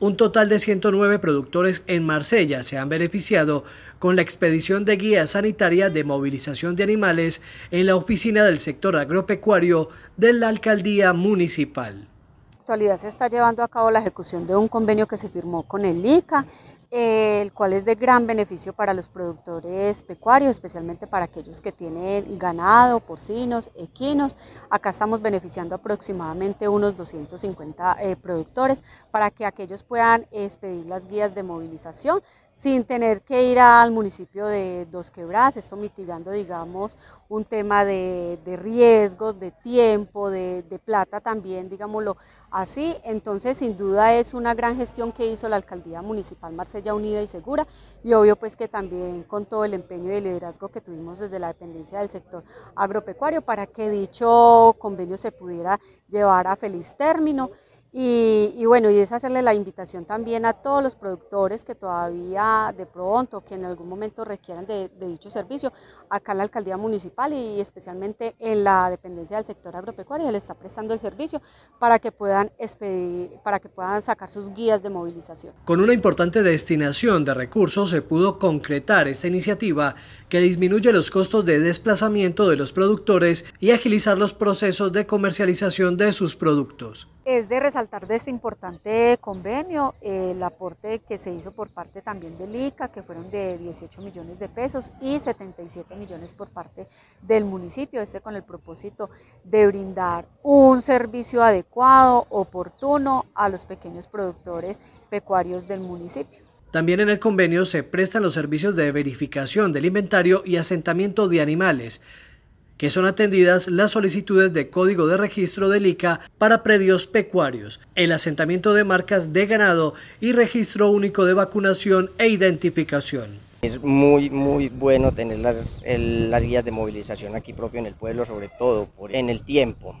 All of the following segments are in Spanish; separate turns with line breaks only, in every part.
Un total de 109 productores en Marsella se han beneficiado con la expedición de guía sanitaria de movilización de animales en la oficina del sector agropecuario de la alcaldía municipal
actualidad se está llevando a cabo la ejecución de un convenio que se firmó con el ICA eh, el cual es de gran beneficio para los productores pecuarios, especialmente para aquellos que tienen ganado, porcinos, equinos. Acá estamos beneficiando aproximadamente unos 250 eh, productores para que aquellos puedan eh, expedir las guías de movilización sin tener que ir al municipio de Dos Quebradas, esto mitigando, digamos, un tema de, riesgos, de tiempo, de, de plata también, digámoslo así. Entonces, sin duda es una gran gestión que hizo la alcaldía municipal Marcelo ya unida y segura y obvio pues que también con todo el empeño y liderazgo que tuvimos desde la dependencia del sector agropecuario para que dicho convenio se pudiera llevar a feliz término. Y, bueno, y es hacerle la invitación también a todos los productores que todavía de pronto, que en algún momento requieran de, dicho servicio, acá en la alcaldía municipal y especialmente en la dependencia del sector agropecuario, se les está prestando el servicio para que puedan para que puedan sacar sus guías de movilización.
Con una importante destinación de recursos se pudo concretar esta iniciativa que disminuye los costos de desplazamiento de los productores y agilizar los procesos de comercialización de sus productos.
Es de resaltar de este importante convenio el aporte que se hizo por parte también del ICA, que fueron de 18 millones de pesos y 77 millones por parte del municipio, este con el propósito de brindar un servicio adecuado, oportuno a los pequeños productores pecuarios del municipio.
También en el convenio se prestan los servicios de verificación del inventario y asentamiento de animales, que son atendidas las solicitudes de código de registro del ICA para predios pecuarios, el asentamiento de marcas de ganado y registro único de vacunación e identificación. Es
muy, muy bueno tener las, las guías de movilización aquí propio en el pueblo, sobre todo por, en el tiempo,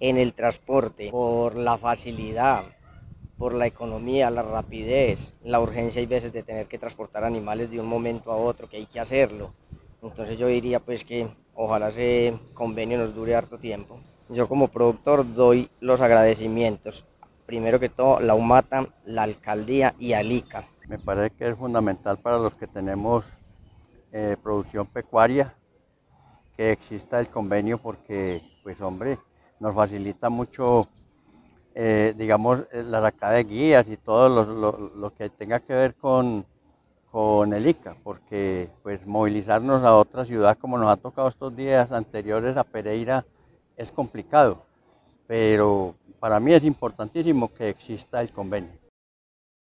en el transporte, por la facilidad, por la economía, la rapidez, la urgencia y veces de tener que transportar animales de un momento a otro, que hay que hacerlo. Entonces yo diría pues que ojalá ese convenio nos dure harto tiempo. Yo como productor doy los agradecimientos, primero
que todo la UMATA, la alcaldía y Alica. Me parece que es fundamental para los que tenemos eh, producción pecuaria que exista el convenio porque, pues hombre, nos facilita mucho, eh, digamos, la sacada de guías y todo lo que tenga que ver con con el ICA, porque pues movilizarnos a otra ciudad como nos ha tocado estos días anteriores a Pereira es complicado, pero para mí es importantísimo que exista el convenio.